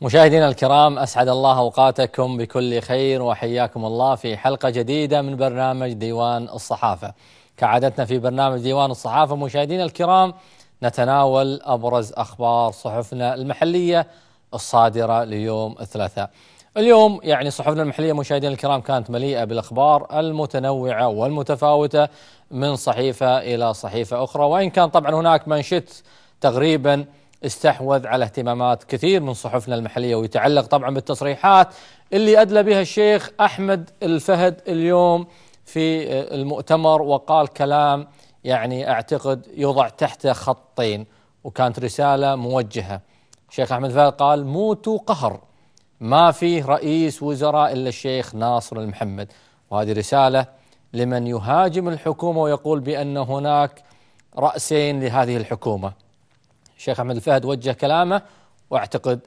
مشاهدينا الكرام اسعد الله اوقاتكم بكل خير وحياكم الله في حلقه جديده من برنامج ديوان الصحافه. كعادتنا في برنامج ديوان الصحافه مشاهدينا الكرام نتناول ابرز اخبار صحفنا المحليه الصادره ليوم الثلاثاء. اليوم يعني صحفنا المحليه مشاهدينا الكرام كانت مليئه بالاخبار المتنوعه والمتفاوته من صحيفه الى صحيفه اخرى وان كان طبعا هناك منشط تقريبا استحوذ على اهتمامات كثير من صحفنا المحلية ويتعلق طبعا بالتصريحات اللي أدلى بها الشيخ أحمد الفهد اليوم في المؤتمر وقال كلام يعني أعتقد يوضع تحته خطين وكانت رسالة موجهة الشيخ أحمد الفهد قال موتوا قهر ما فيه رئيس وزراء إلا الشيخ ناصر المحمد وهذه رسالة لمن يهاجم الحكومة ويقول بأن هناك رأسين لهذه الحكومة الشيخ أحمد الفهد وجه كلامه وأعتقد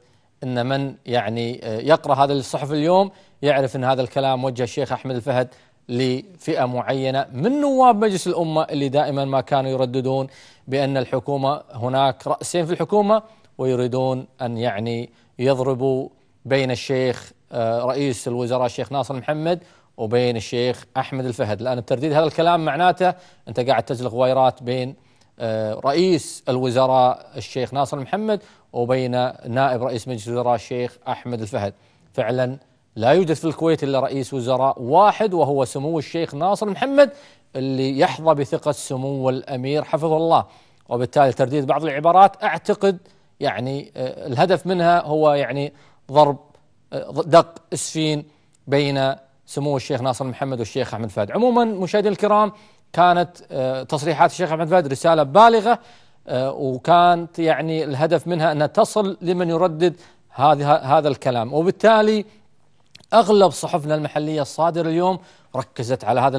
أن من يعني آه، يقرأ هذا الصحف اليوم يعرف أن هذا الكلام وجه الشيخ أحمد الفهد لفئة معينة من نواب مجلس الأمة اللي دائما ما كانوا يرددون بأن الحكومة هناك رأسين في الحكومة ويريدون أن يعني يضربوا بين الشيخ آه، رئيس الوزراء الشيخ ناصر محمد وبين الشيخ أحمد الفهد لأن بترديد هذا الكلام معناته أنت قاعد تزلق وايرات بين آه، رئيس الوزراء الشيخ ناصر محمد وبين نائب رئيس مجلس الوزراء الشيخ أحمد الفهد فعلا لا يوجد في الكويت إلا رئيس وزراء واحد وهو سمو الشيخ ناصر محمد اللي يحظى بثقة سمو الأمير حفظه الله وبالتالي ترديد بعض العبارات أعتقد يعني آه، الهدف منها هو يعني ضرب آه، دق اسفين بين سمو الشيخ ناصر محمد والشيخ أحمد فهد عموما مشاهدينا الكرام كانت آه، تصريحات الشيخ احمد فهد رساله بالغه آه، وكانت يعني الهدف منها انها تصل لمن يردد هذه هذا الكلام وبالتالي اغلب صحفنا المحليه الصادره اليوم ركزت على هذا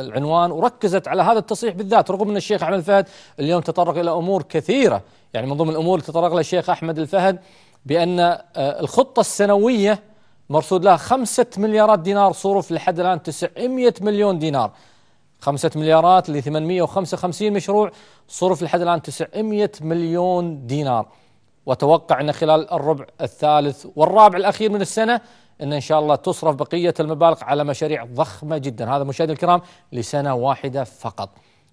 العنوان وركزت على هذا التصريح بالذات رغم ان الشيخ احمد الفهد اليوم تطرق الى امور كثيره يعني من ضمن الامور اللي تطرق لها الشيخ احمد الفهد بان آه، الخطه السنويه مرصود لها خمسة مليارات دينار صرف لحد الآن 900 مليون دينار خمسة مليارات ل 855 مشروع صرف لحد الآن 900 مليون دينار وتوقع أن خلال الربع الثالث والرابع الأخير من السنة أن إن شاء الله تصرف بقية المبالغ على مشاريع ضخمة جدا هذا مشاهدي الكرام لسنة واحدة فقط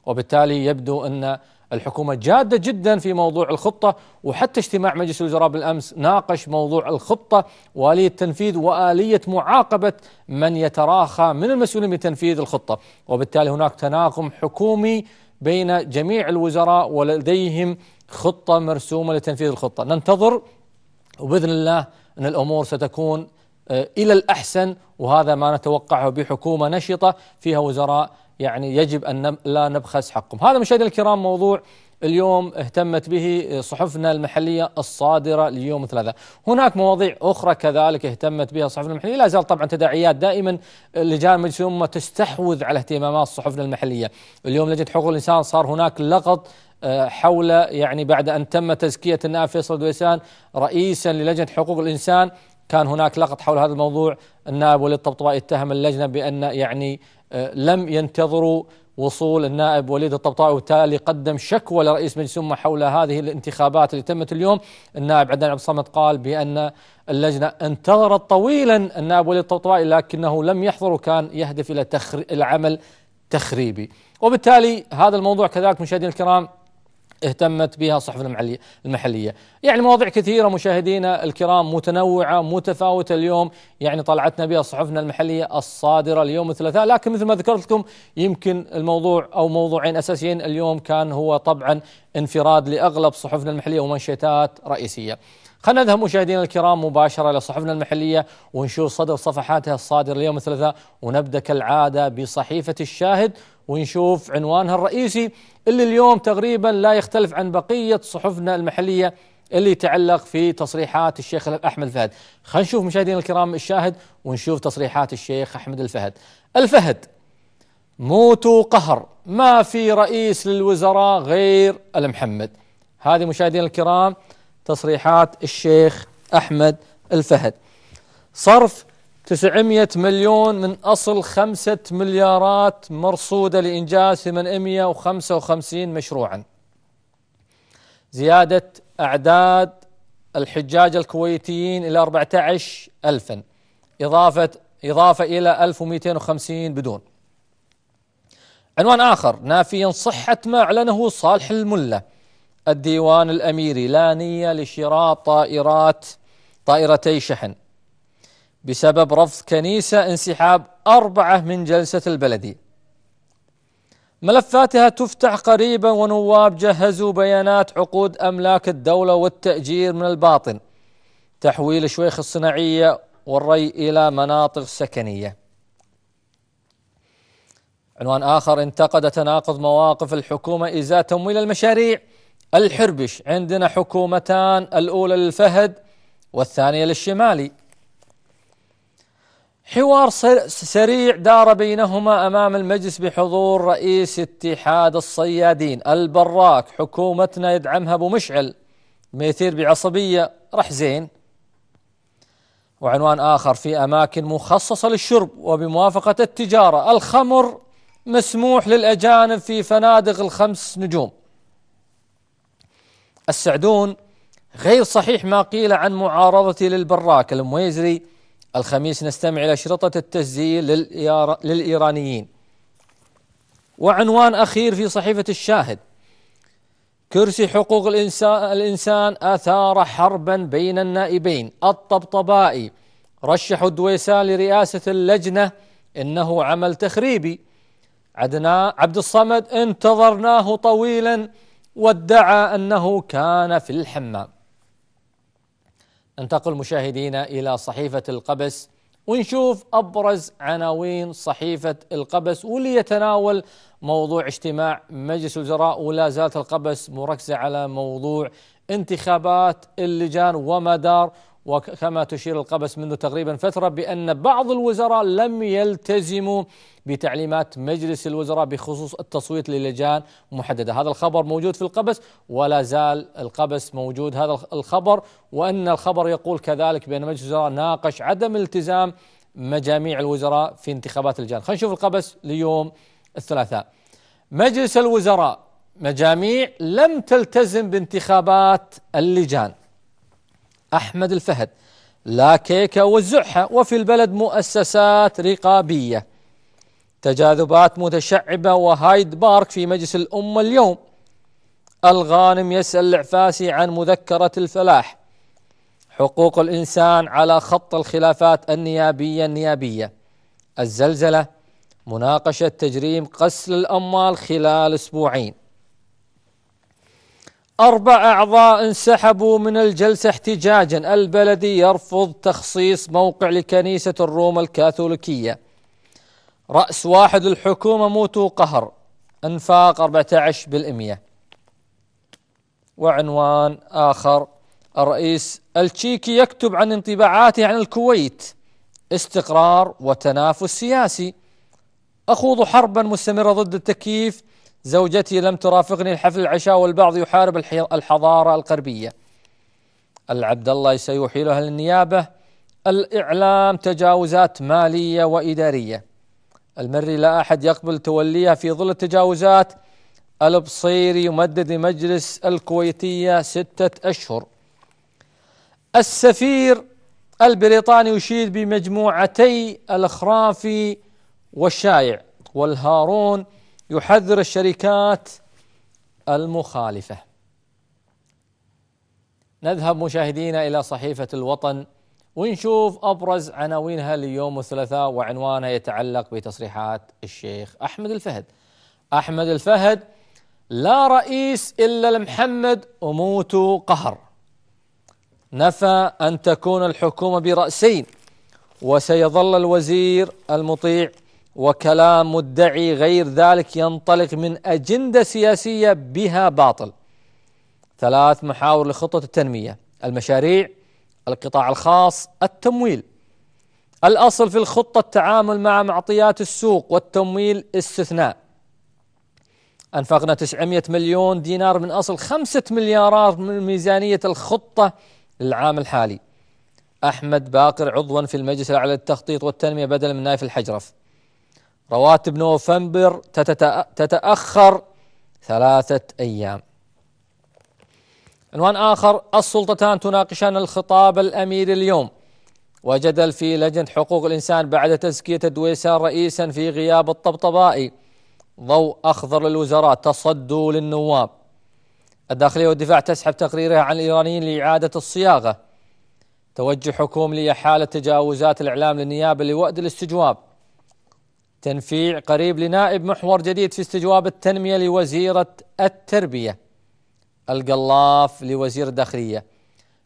وبالتالي يبدو أن الحكومة جادة جدا في موضوع الخطة وحتى اجتماع مجلس الوزراء بالأمس ناقش موضوع الخطة وآلية التنفيذ وآلية معاقبة من يتراخى من المسؤولين بتنفيذ الخطة وبالتالي هناك تناغم حكومي بين جميع الوزراء ولديهم خطة مرسومة لتنفيذ الخطة ننتظر وبإذن الله أن الأمور ستكون آه، إلى الأحسن وهذا ما نتوقعه بحكومة نشطة فيها وزراء يعني يجب أن لا نبخس حقهم هذا مشاهدينا الكرام موضوع اليوم اهتمت به صحفنا المحلية الصادرة ليوم الثلاثاء هناك مواضيع أخرى كذلك اهتمت بها صحفنا المحلية لا زال طبعا تداعيات دائما لجان مجلس الأمة تستحوذ على اهتمامات صحفنا المحلية اليوم لجنة حقوق الإنسان صار هناك لغط آه، حول يعني بعد أن تم تزكية النائب فيصل دويسان رئيسا للجنة حقوق الإنسان كان هناك لغط حول هذا الموضوع النائب وليد طبطبائي اتهم اللجنة بأن يعني لم ينتظروا وصول النائب وليد الطبطاوي وبالتالي قدم شكوى لرئيس مجلس الأمة حول هذه الانتخابات اللي تمت اليوم النائب عدنان عبد الصمد قال بأن اللجنة انتظرت طويلا النائب وليد الطبطاوي لكنه لم يحضر وكان يهدف إلى تخري العمل تخريبي وبالتالي هذا الموضوع كذلك مشاهدينا الكرام اهتمت بها الصحف المحلية يعني مواضيع كثيرة مشاهدينا الكرام متنوعة متفاوتة اليوم يعني طلعتنا بها صحفنا المحلية الصادرة اليوم الثلاثاء لكن مثل ما ذكرت لكم يمكن الموضوع أو موضوعين أساسيين اليوم كان هو طبعا انفراد لأغلب صحفنا المحلية ومنشطات رئيسية خلينا نذهب مشاهدينا الكرام مباشرة إلى صحفنا المحلية ونشوف صدر صفحاتها الصادرة اليوم الثلاثاء ونبدأ كالعادة بصحيفة الشاهد ونشوف عنوانها الرئيسي اللي اليوم تقريبا لا يختلف عن بقية صحفنا المحلية اللي يتعلق في تصريحات الشيخ أحمد الفهد خلينا نشوف مشاهدينا الكرام الشاهد ونشوف تصريحات الشيخ أحمد الفهد الفهد موتوا قهر ما في رئيس للوزراء غير المحمد هذه مشاهدينا الكرام تصريحات الشيخ أحمد الفهد صرف 900 مليون من أصل 5 مليارات مرصودة لإنجاز 855 مشروعا زيادة أعداد الحجاج الكويتيين إلى 14000 إضافة, إضافة إلى 1250 بدون عنوان آخر نافيا صحة ما أعلنه صالح الملة الديوان الأميري لا نية لشراء طائرات طائرتي شحن بسبب رفض كنيسة انسحاب أربعة من جلسة البلدية ملفاتها تفتح قريبا ونواب جهزوا بيانات عقود أملاك الدولة والتأجير من الباطن تحويل شويخ الصناعية والري إلى مناطق سكنية عنوان آخر انتقد تناقض مواقف الحكومة إزاء تمويل المشاريع الحربش عندنا حكومتان الأولى للفهد والثانية للشمالي حوار سريع دار بينهما امام المجلس بحضور رئيس اتحاد الصيادين البراك حكومتنا يدعمها ابو مشعل ميثير بعصبيه رح زين وعنوان اخر في اماكن مخصصه للشرب وبموافقه التجاره الخمر مسموح للاجانب في فنادق الخمس نجوم السعدون غير صحيح ما قيل عن معارضتي للبراك المويزري الخميس نستمع إلى شرطة التسجيل للإيرانيين وعنوان أخير في صحيفة الشاهد كرسي حقوق الإنسان, الإنسان أثار حربا بين النائبين الطبطبائي رشح الدويسان لرئاسة اللجنة إنه عمل تخريبي عدنا عبد الصمد انتظرناه طويلا وادعى أنه كان في الحمام ننتقل مشاهدينا إلى صحيفة القبس ونشوف أبرز عناوين صحيفة القبس واللي يتناول موضوع اجتماع مجلس الوزراء ولا زالت القبس مركزة على موضوع انتخابات اللجان ومدار وكما تشير القبس منذ تقريبا فترة بأن بعض الوزراء لم يلتزموا بتعليمات مجلس الوزراء بخصوص التصويت للجان محددة هذا الخبر موجود في القبس ولا زال القبس موجود هذا الخبر وأن الخبر يقول كذلك بأن مجلس الوزراء ناقش عدم التزام مجاميع الوزراء في انتخابات الجان خلينا نشوف القبس ليوم الثلاثاء مجلس الوزراء مجاميع لم تلتزم بانتخابات اللجان أحمد الفهد لا كيكة والزحة وفي البلد مؤسسات رقابية تجاذبات متشعبة وهايد بارك في مجلس الأمة اليوم الغانم يسأل العفاسي عن مذكرة الفلاح حقوق الإنسان على خط الخلافات النيابية النيابية الزلزلة مناقشة تجريم قسل الأموال خلال أسبوعين أربع أعضاء انسحبوا من الجلسة احتجاجا البلدي يرفض تخصيص موقع لكنيسة الروم الكاثوليكية رأس واحد الحكومة موتوا قهر انفاق 14% وعنوان آخر الرئيس التشيكي يكتب عن انطباعاته عن الكويت استقرار وتنافس سياسي أخوض حربا مستمرة ضد التكييف زوجتي لم ترافقني الحفل العشاء والبعض يحارب الحضارة الغربية العبد الله لها للنيابة الإعلام تجاوزات مالية وإدارية المري لا أحد يقبل توليها في ظل التجاوزات البصيري يمدد لمجلس الكويتية ستة أشهر السفير البريطاني يشيد بمجموعتي الخرافي والشايع والهارون يحذر الشركات المخالفة نذهب مشاهدينا إلى صحيفة الوطن ونشوف أبرز عناوينها ليوم الثلاثاء وعنوانها يتعلق بتصريحات الشيخ أحمد الفهد أحمد الفهد لا رئيس إلا المحمد أموت قهر نفى أن تكون الحكومة برأسين وسيظل الوزير المطيع وكلام مدعي غير ذلك ينطلق من أجندة سياسية بها باطل ثلاث محاور لخطة التنمية المشاريع القطاع الخاص التمويل الأصل في الخطة التعامل مع معطيات السوق والتمويل استثناء أنفقنا 900 مليون دينار من أصل 5 مليارات من ميزانية الخطة للعام الحالي أحمد باقر عضوا في المجلس الأعلى للتخطيط والتنمية بدلا من نايف الحجرف رواتب نوفمبر تتأخر ثلاثة أيام عنوان آخر السلطتان تناقشان الخطاب الأمير اليوم وجدل في لجنة حقوق الإنسان بعد تزكية دويسان رئيسا في غياب الطبطبائي ضوء أخضر للوزراء تصدوا للنواب الداخلية والدفاع تسحب تقريرها عن الإيرانيين لإعادة الصياغة توجه حكوم لإحالة تجاوزات الإعلام للنيابة لوأد الاستجواب تنفيع قريب لنائب محور جديد في استجواب التنمية لوزيرة التربية القلاف لوزير الداخلية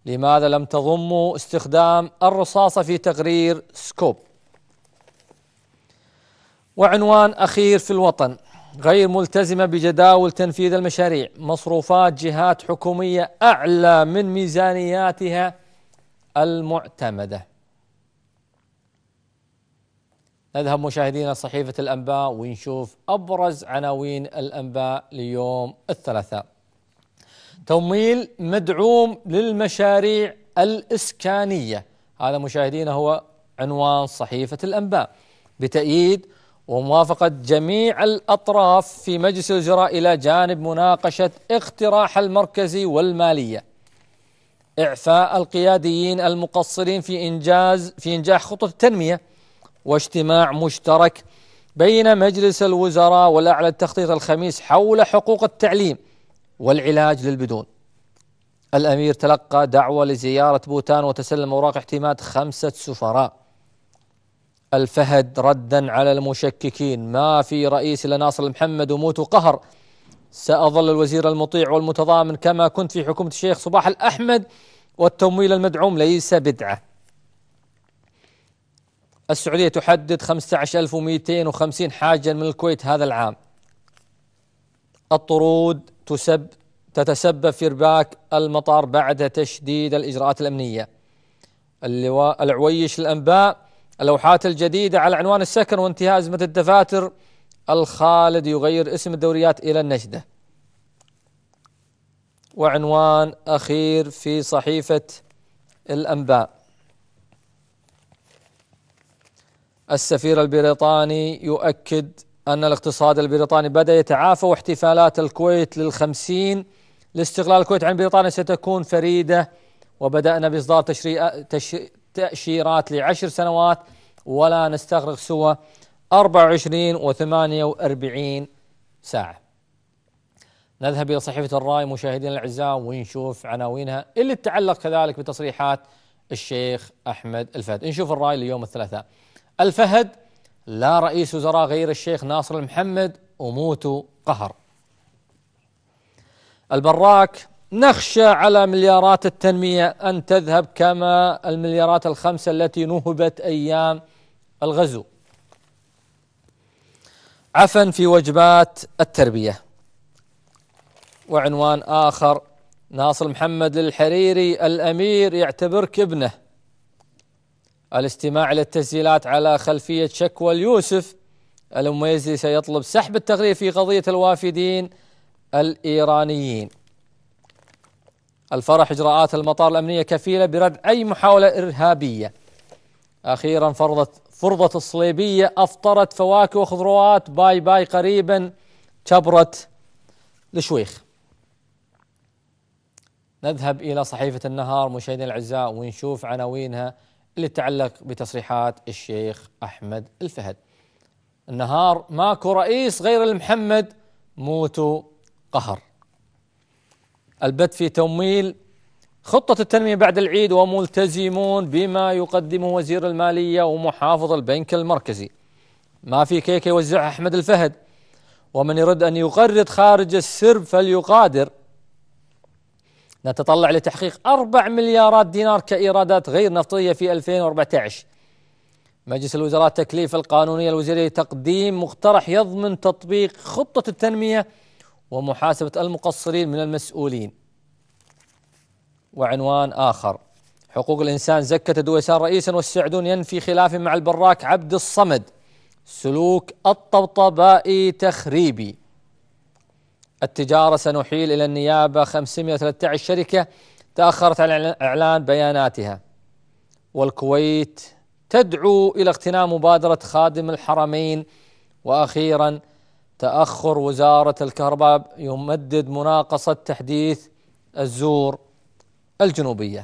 لماذا لم تضموا استخدام الرصاصة في تقرير سكوب وعنوان أخير في الوطن غير ملتزمة بجداول تنفيذ المشاريع مصروفات جهات حكومية أعلى من ميزانياتها المعتمده نذهب مشاهدينا صحيفة الأنباء ونشوف أبرز عناوين الأنباء ليوم الثلاثاء تمويل مدعوم للمشاريع الإسكانية هذا مشاهدينا هو عنوان صحيفة الأنباء بتأييد وموافقة جميع الأطراف في مجلس الوزراء إلى جانب مناقشة اقتراح المركزي والمالية إعفاء القياديين المقصرين في إنجاز في إنجاح خطط التنمية واجتماع مشترك بين مجلس الوزراء والأعلى التخطيط الخميس حول حقوق التعليم والعلاج للبدون الأمير تلقى دعوة لزيارة بوتان وتسلم أوراق اعتماد خمسة سفراء الفهد ردا على المشككين ما في رئيس إلا ناصر محمد وموت وقهر سأظل الوزير المطيع والمتضامن كما كنت في حكومة الشيخ صباح الأحمد والتمويل المدعوم ليس بدعة السعودية تحدد 15250 حاجا من الكويت هذا العام الطرود تسب تتسبب في ارباك المطار بعد تشديد الاجراءات الامنيه. اللواء العويش الانباء اللوحات الجديده على عنوان السكن وانتهاء ازمه الدفاتر الخالد يغير اسم الدوريات الى النجده. وعنوان اخير في صحيفه الانباء. السفير البريطاني يؤكد أن الاقتصاد البريطاني بدأ يتعافى واحتفالات الكويت للخمسين لاستقلال الكويت عن بريطانيا ستكون فريدة وبدأنا بإصدار تأشيرات لعشر سنوات ولا نستغرق سوى 24 و 48 ساعة نذهب إلى صحيفة الرأي مشاهدينا الأعزاء ونشوف عناوينها اللي تتعلق كذلك بتصريحات الشيخ أحمد الفهد نشوف الرأي ليوم الثلاثاء الفهد لا رئيس وزراء غير الشيخ ناصر المحمد وموتوا قهر البراك نخشى على مليارات التنمية أن تذهب كما المليارات الخمسة التي نهبت أيام الغزو عفن في وجبات التربية وعنوان آخر ناصر محمد للحريري الأمير يعتبرك ابنه الاستماع إلى التسجيلات على خلفية شكوى اليوسف المميزي سيطلب سحب التقرير في قضية الوافدين الإيرانيين الفرح إجراءات المطار الأمنية كفيلة برد أي محاولة إرهابية أخيرا فرضت فرضة الصليبية أفطرت فواكه وخضروات باي باي قريبا جبرة لشويخ نذهب إلى صحيفة النهار مشاهدينا الأعزاء ونشوف عناوينها اللي تتعلق بتصريحات الشيخ أحمد الفهد النهار ماكو رئيس غير المحمد موتوا قهر البت في تمويل خطة التنمية بعد العيد وملتزمون بما يقدمه وزير المالية ومحافظ البنك المركزي ما في كيك يوزعها أحمد الفهد ومن يرد أن يقرض خارج السرب فليقادر نتطلع لتحقيق 4 مليارات دينار كإيرادات غير نفطية في 2014 مجلس الوزراء تكليف القانونية الوزيرية تقديم مقترح يضمن تطبيق خطة التنمية ومحاسبة المقصرين من المسؤولين وعنوان آخر حقوق الإنسان زكت دويسان رئيسا والسعدون ينفي خلاف مع البراك عبد الصمد سلوك الطبطبائي تخريبي التجارة سنحيل إلى النيابة 513 شركة تأخرت عن إعلان بياناتها والكويت تدعو إلى اغتنام مبادرة خادم الحرمين وأخيرا تأخر وزارة الكهرباء يمدد مناقصة تحديث الزور الجنوبية